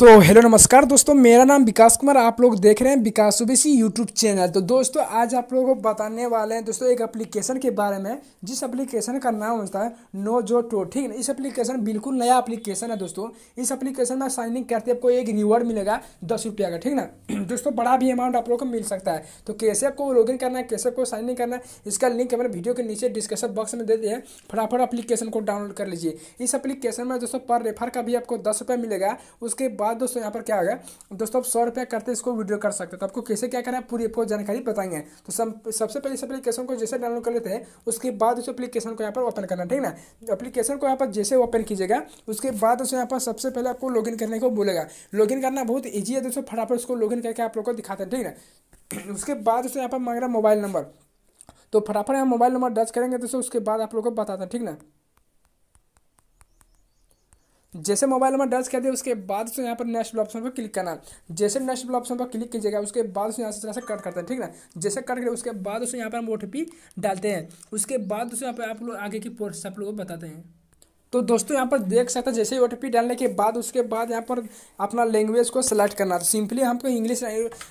तो हेलो नमस्कार दोस्तों मेरा नाम विकास कुमार आप लोग देख रहे हैं विकास ओबीसी यूट्यूब चैनल तो दोस्तों आज आप लोगों को बताने वाले हैं दोस्तों एक एप्लीकेशन के बारे में जिस एप्लीकेशन का नाम होता है नो जो टो ठीक है इस एप्लीकेशन बिल्कुल नया एप्लीकेशन है दोस्तों इस एप्लीकेशन में साइनिंग करते आपको एक रिवॉर्ड मिलेगा दस रुपया का ठीक ना दोस्तों बड़ा भी अमाउंट आप लोग को मिल सकता है तो कैसे आपको लॉग करना है कैसे आपको साइन इन करना है इसका लिंक हमारे वीडियो के नीचे डिस्कशन बॉक्स में दे दिए फटाफट अप्लीकेशन को डाउनलोड कर लीजिए इस अप्लीकेशन में दोस्तों पर रेफर का भी आपको दस मिलेगा उसके बाद बाद दोस्तों यहाँ पर क्या आ गया दोस्तों आप सौ रुपया करते इसको वीडियो कर सकते हैं तो आपको कैसे क्या करना है पूरी आपको जानकारी बताएंगे तो सबसे पहले इस अपलीकेशन को जैसे डाउनलोड कर लेते हैं उसके बाद उस अपलीकेशन को यहाँ पर ओपन करना ठीक ना अपलीकेशन तो को यहाँ पर जैसे ओपन कीजिएगा उसके बाद दोस्तों यहाँ पर सबसे पहले आपको लॉग करने को बोलेगा लॉग करना बहुत ईजी है दोस्तों फटाफट उसको लॉग करके आप लोग को दिखाते हैं ठीक ना उसके बाद दोस्तों यहाँ पर मांग रहा मोबाइल नंबर तो फटाफट यहाँ मोबाइल नंबर दर्ज करेंगे दोस्तों उसके बाद आप लोग को बताते हैं ठीक ना जैसे मोबाइल नंबर दर्ज कर दिया उसके बाद से यहाँ पर नेक्स्ट ऑप्शन पर क्लिक करना जैसे नेक्स्ट ऑप्शन पर क्लिक कीजिएगा उसके बाद उसे यहाँ से तरह से कट करते हैं ठीक ना जैसे कट करें उसके बाद उसे यहाँ पर हम ओ डालते हैं उसके बाद उसे यहाँ पर आप लोग आगे की आप लोगों को बताते हैं तो दोस्तों यहाँ पर देख सकते हैं जैसे ही ओ डालने के बाद उसके बाद यहाँ पर अपना लैंग्वेज को सेलेक्ट करना है सिंपली हमको इंग्लिश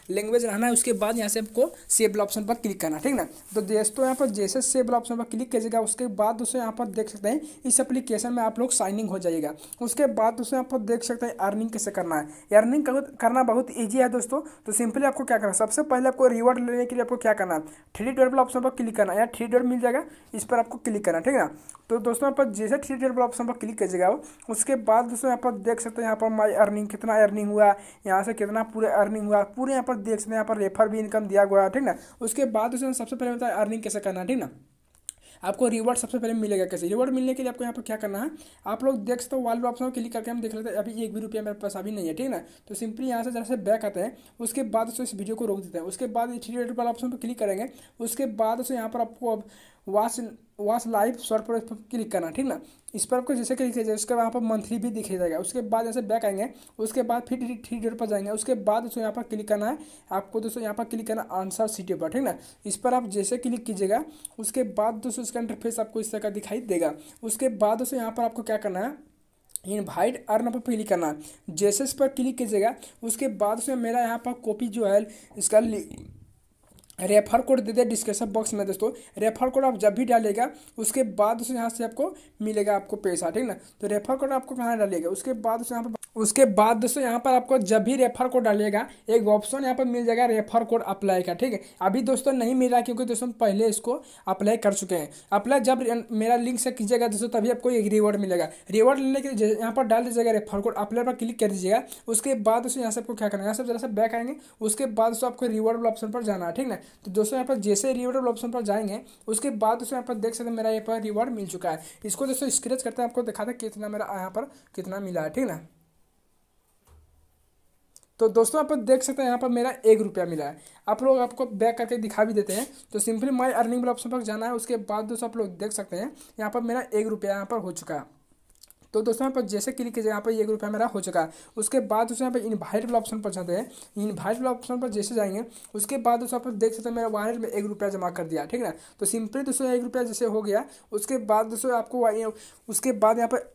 लैंग्वेज रहना है उसके बाद यहाँ से आपको सेव ऑप्शन पर क्लिक करना ठीक ना तो दोस्तों यहाँ पर जैसे सेव ऑप्शन पर क्लिक कीजिएगा उसके बाद दोस्तों यहाँ पर देख सकते हैं इस अप्लीकेशन में आप लोग साइनिंग हो जाएगा उसके बाद दोस्तों यहाँ पर देख सकते हैं अर्निंग कैसे करना है अर्निंग करना बहुत ईजी है दोस्तों तो सिंपली आपको क्या करना सबसे पहले आपको रिवॉर्ड लेने के लिए आपको क्या करना है थ्री डॉट वाला ऑप्शन पर क्लिक करना है या थ्री डॉट मिल जाएगा इस पर आपको क्लिक करना ठीक है ना तो दोस्तों यहाँ पर जैसे थ्री डॉट ऑप्शन पर क्लिक कीजिएगा उसके बाद दोस्तों यहाँ पर देख सकते हैं यहाँ पर माई अर्निंग कितना अर्निंग हुआ यहाँ से कितना पूरे अर्निंग हुआ पूरे यहाँ पर देख सकते हैं यहाँ पर रेफर भी इनकम दिया हुआ है ठीक ना उसके बाद दोस्तों सबसे पहले बताया अर्निंग कैसे करना है ठीक ना आपको रिवॉर्ड सबसे पहले मिलेगा कैसे रिवॉर्ड मिलने के लिए आपको यहाँ पर क्या करना है आप लोग देख सकते हो वाल ऑप्शन को क्लिक करके हम देख लेते हैं अभी एक भी रुपया मेरे पास अभी नहीं है ठीक ना तो सिंपली यहाँ से जैसे बैक आते हैं उसके बाद उसको इस वीडियो को रोक देते हैं उसके बाद थ्री वाले ऑप्शन पर क्लिक करेंगे उसके बाद उसको यहाँ पर आपको अब वाच वाच लाइव शॉर्ट पर क्लिक करना ठीक ना इस पर आपको जैसे क्लिक किया जाए उसके वहाँ पर मंथली भी दिखाई जाएगा उसके बाद जैसे बैक आएंगे उसके बाद फिर थ्री डेट पर जाएंगे उसके बाद दोस्तों यहाँ पर क्लिक करना है आपको दोस्तों यहाँ पर क्लिक करना आंसर सिटी पर ठीक ना इस पर आप जैसे क्लिक कीजिएगा उसके बाद दोस्तों इसका इंटरफेस आपको इस तरह का दिखाई देगा उसके बाद दोस्तों यहाँ पर आपको क्या करना है इनवाइट अर्न पर क्लिक करना है जैसे इस पर क्लिक कीजिएगा उसके बाद उसमें मेरा यहाँ पर कॉपी जो है इसका रेफर कोड दे दे डिस्क्रिप्शन बॉक्स में दोस्तों रेफर कोड आप जब भी डालेगा उसके बाद दोस्तों यहाँ से आपको मिलेगा आपको पैसा ठीक ना तो रेफर कोड आपको कहाँ डालेगा उसके बाद दोस्तों यहाँ पर उसके बाद दोस्तों यहाँ पर आपको जब भी रेफर कोड डालिएगा एक ऑप्शन यहाँ पर मिल जाएगा रेफर कोड अप्लाई का ठीक है अभी दोस्तों नहीं मिला क्योंकि दोस्तों पहले इसको अप्लाई कर चुके हैं अप्लाई जब मेरा लिंक से कीजिएगा दोस्तों तभी आपको एक रिवॉर्ड मिलेगा रिवॉर्ड लेने के लिए यहाँ पर डाल दीजिएगा रेफर कोड अप्लाई पर क्लिक कर दीजिएगा उसके बाद दोस्तों यहाँ से आपको क्या करना है यहाँ से जरा सा बैक आएंगे उसके बाद दोस्तों आपको रिवॉर्ड वाले ऑप्शन पर जाना है ठीक ना तो दोस्तों यहाँ पर जैसे रिवॉर्डेबल ऑप्शन पर जाएंगे उसके बाद दोस्तों यहाँ पर देख सकते हैं मेरा यहाँ पर रिवॉर्ड मिल चुका है इसको दोस्तों स्क्रेच करते हैं आपको दिखाते हैं कितना मेरा यहाँ पर कितना मिला है ठीक ना तो दोस्तों आप देख सकते हैं यहाँ पर मेरा एक रुपया मिला है आप लोग आपको बैक करके दिखा भी देते हैं तो सिंपली माई अर्निंग वाला ऑप्शन पर जाना है उसके बाद दोस्तों आप लोग देख सकते हैं यहाँ पर मेरा एक रुपया यहाँ पर हो चुका है तो दोस्तों यहाँ पर जैसे क्लिक कीजिए यहाँ पर ये ग्रुप है मेरा हो चुका है उसके बाद दोस्तों यहाँ पर इन्वाइट वाला ऑप्शन पर जाते हैं इन्वाइट वाला ऑप्शन पर जैसे जाएंगे उसके बाद दोस्तों यहाँ पर देख सकते हैं मेरा वॉलेट में एक रुपया जमा कर दिया ठीक है तो सिंपली दोस्तों एक रुपया जैसे हो गया उसके बाद दोस्तों आपको उसके बाद यहाँ पर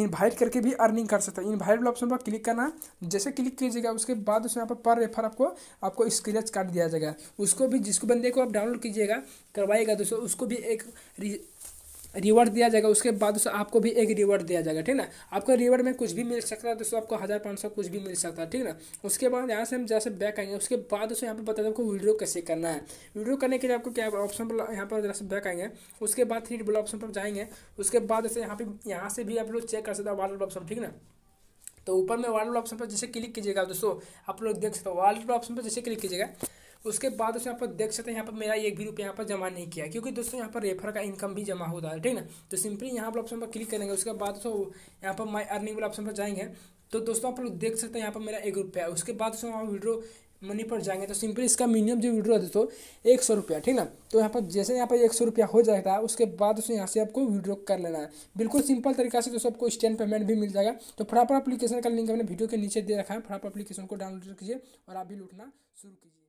इन्वाइट करके भी अर्निंग कर सकते हैं इन्वाइट वाला ऑप्शन पर क्लिक करना जैसे क्लिक कीजिएगा उसके बाद उसमें यहाँ पर पर रेफर आपको आपको स्क्रेच कार्ड दिया जाएगा उसको भी जिसको बंदे को आप डाउनलोड कीजिएगा करवाएगा दोस्तों उसको भी एक रिवॉर्ड दिया जाएगा उसके बाद दोस्तों आपको भी एक रिवॉर्ड दिया जाएगा ठीक ना आपको रिवॉर्ड में कुछ भी मिल सकता है दोस्तों आपको हज़ार पाँच सौ कुछ भी मिल सकता है ठीक ना उसके बाद यहाँ से हम जैसे बैक आएंगे उसके बाद दोस्तों यहाँ पर बता दें आपको वीडियो कैसे करना है वीडियो करने के लिए आपको क्या ऑप्शन पर यहाँ पर जैसे बैक आएंगे उसके बाद थ्री डबल ऑप्शन पर जाएंगे उसके बाद जैसे यहाँ पर यहाँ से भी आप लोग चेक कर सकते हैं वाटर ऑप्शन ठीक ना तो ऊपर में वाटर ऑप्शन पर जैसे क्लिक कीजिएगा दोस्तों आप लोग देख सकते हो वाटर ऑप्शन पर जैसे क्लिक कीजिएगा उसके बाद दोस्तों यहाँ पर देख सकते हैं यहाँ पर मेरा एक भी रुपया यहाँ पर जमा नहीं किया क्योंकि दोस्तों यहाँ पर रेफर का इनकम भी जमा होता है ठीक ना तो सिंपली यहाँ पर ऑप्शन पर क्लिक करेंगे उसके बाद दोस्तों यहाँ पर माई अर्निंग वाला ऑप्शन पर जाएंगे तो दोस्तों आप लोग देख सकते हैं यहाँ पर मेरा एक रुपया उसके बाद दोस्तों वहाँ विड्रो मनी पर जाएंगे तो सिंपली इसका मिनिमम जो विड्रो है दोस्तों एक सौ रुपया ठीक ना तो यहाँ पर जैसे यहाँ पर एक सौ रुपया हो जाता है उसके बाद दोस्तों यहाँ से आपको विड्रो कर लेना है बिल्कुल सिंपल तरीका से दोस्तों आपको स्टैंड पेमेंट भी मिल जाएगा तो फटाफट अपलीकेशन का लिंक हमने वीडियो के नीचे दे रखा है फटाफट अपलीकेशन को डाउनलोड कीजिए और आप भी लूटना शुरू कीजिए